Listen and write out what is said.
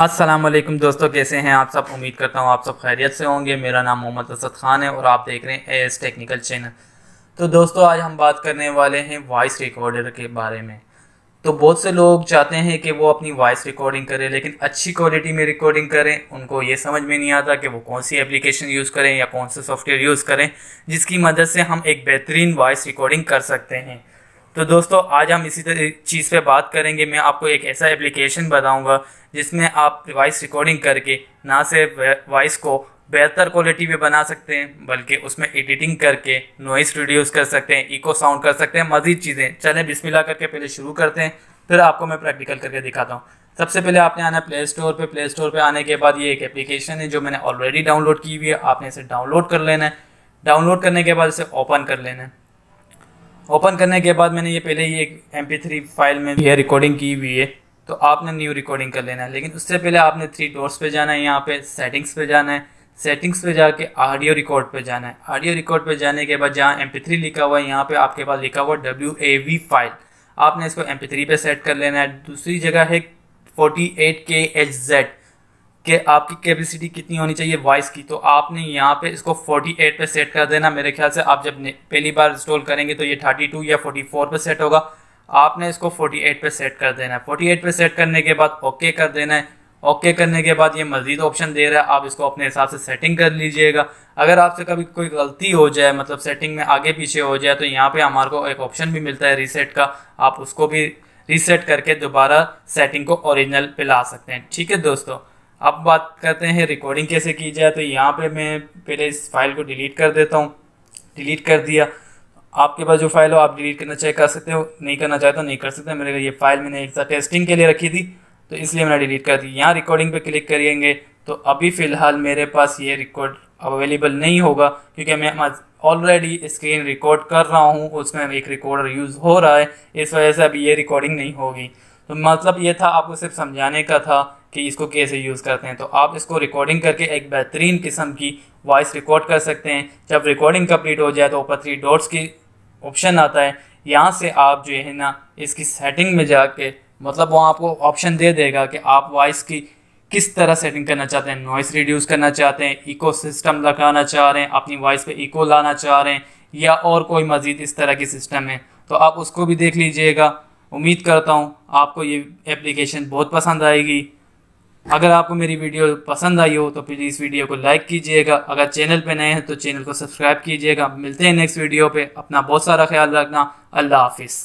अस्सलाम वालेकुम दोस्तों कैसे हैं आप सब उम्मीद करता हूँ आप सब खैरियत से होंगे मेरा नाम मोहम्मद असद खान है और आप देख रहे हैं एस टेक्निकल चैनल तो दोस्तों आज हम बात करने वाले हैं वॉइस रिकॉर्डर के बारे में तो बहुत से लोग चाहते हैं कि वो अपनी वॉइस रिकॉर्डिंग करें लेकिन अच्छी क्वालिटी में रिकॉर्डिंग करें उनको ये समझ में नहीं आता कि वो कौन सी एप्लीकेशन यूज़ करें या कौन सा सॉफ्टवेयर यूज़ करें जिसकी मदद से हम एक बेहतरीन वॉइस रिकॉर्डिंग कर सकते हैं तो दोस्तों आज हम इसी चीज़ पे बात करेंगे मैं आपको एक ऐसा एप्लीकेशन बताऊंगा जिसमें आप वॉइस रिकॉर्डिंग करके ना सिर्फ वॉइस को बेहतर क्वालिटी में बना सकते हैं बल्कि उसमें एडिटिंग करके नॉइस रिड्यूस कर सकते हैं इको साउंड कर सकते हैं मज़ीद चीज़ें चलें बिस्मिल्लाह करके पहले शुरू करते हैं फिर आपको मैं प्रैक्टिकल करके दिखाता हूँ सबसे पहले आपने आना प्ले स्टोर पे प्ले स्टोर पे आने के बाद ये एक एप्लीकेशन है जो मैंने ऑलरेडी डाउनलोड की हुई है आपने इसे डाउनलोड कर लेना है डाउनलोड करने के बाद इसे ओपन कर लेना है ओपन करने के बाद मैंने ये पहले ही एक एम फाइल में ये रिकॉर्डिंग की हुई है तो आपने न्यू रिकॉर्डिंग कर लेना है लेकिन उससे पहले आपने थ्री डोर्स पे जाना है यहाँ पे सेटिंग्स पे जाना है सेटिंग्स पे जाके ऑडियो रिकॉर्ड पे जाना है ऑडियो रिकॉर्ड पे जाने के बाद जहाँ एम लिखा हुआ है यहाँ पे आपके पास लिखा हुआ डब्ल्यू ए वी फाइल आपने इसको एम पे सेट कर लेना है दूसरी जगह है forty eight K H Z कि आपकी कैपेसिटी कितनी होनी चाहिए वॉइस की तो आपने यहाँ पे इसको 48 पे सेट कर देना मेरे ख्याल से आप जब पहली बार इंस्टॉल करेंगे तो ये 32 या 44 पे सेट होगा आपने इसको 48 पे सेट कर देना है 48 पे सेट करने के बाद ओके कर देना है ओके करने के बाद ये मज़ीद ऑप्शन दे रहा है आप इसको अपने हिसाब से सेटिंग कर लीजिएगा अगर आपसे कभी कोई गलती हो जाए मतलब सेटिंग में आगे पीछे हो जाए तो यहाँ पर हमारे को एक ऑप्शन भी मिलता है रीसेट का आप उसको भी रीसेट करके दोबारा सेटिंग को ओरिजिनल पे ला सकते हैं ठीक है दोस्तों अब बात करते हैं रिकॉर्डिंग कैसे की जाए तो यहाँ पे मैं पहले इस फाइल को डिलीट कर देता हूँ डिलीट कर दिया आपके पास जो फाइल हो आप डिलीट करना चाहे कर सकते हो नहीं करना चाहे तो नहीं कर सकते मेरे ये फाइल मैंने एक साथ टेस्टिंग के लिए रखी थी तो इसलिए मैंने डिलीट कर दी यहाँ रिकॉर्डिंग पे क्लिक करेंगे तो अभी फ़िलहाल मेरे पास ये रिकॉर्ड अवेलेबल नहीं होगा क्योंकि मैं ऑलरेडी स्क्रीन रिकॉर्ड कर रहा हूँ उसमें एक रिकॉर्डर यूज़ हो रहा है इस वजह से अभी ये रिकॉर्डिंग नहीं होगी तो मतलब ये था आपको सिर्फ समझाने का था कि इसको कैसे यूज़ करते हैं तो आप इसको रिकॉर्डिंग करके एक बेहतरीन किस्म की वॉइस रिकॉर्ड कर सकते हैं जब रिकॉर्डिंग कंप्लीट हो जाए तो ऊपर थ्री डॉट्स की ऑप्शन आता है यहाँ से आप जो है ना इसकी सेटिंग में जाके मतलब वो आपको ऑप्शन दे देगा कि आप वॉइस की किस तरह सेटिंग करना चाहते हैं नॉइस रिड्यूस करना चाहते हैं इको सिस्टम लगाना चाह रहे हैं अपनी वॉइस पे इको लाना चाह रहे हैं या और कोई मज़ीद इस तरह की सिस्टम है तो आप उसको भी देख लीजिएगा उम्मीद करता हूँ आपको ये एप्लीकेशन बहुत पसंद आएगी अगर आपको मेरी वीडियो पसंद आई हो तो प्लीज़ वीडियो को लाइक कीजिएगा अगर चैनल पे नए हैं तो चैनल को सब्सक्राइब कीजिएगा मिलते हैं नेक्स्ट वीडियो पे अपना बहुत सारा ख्याल रखना अल्लाह हाफिज़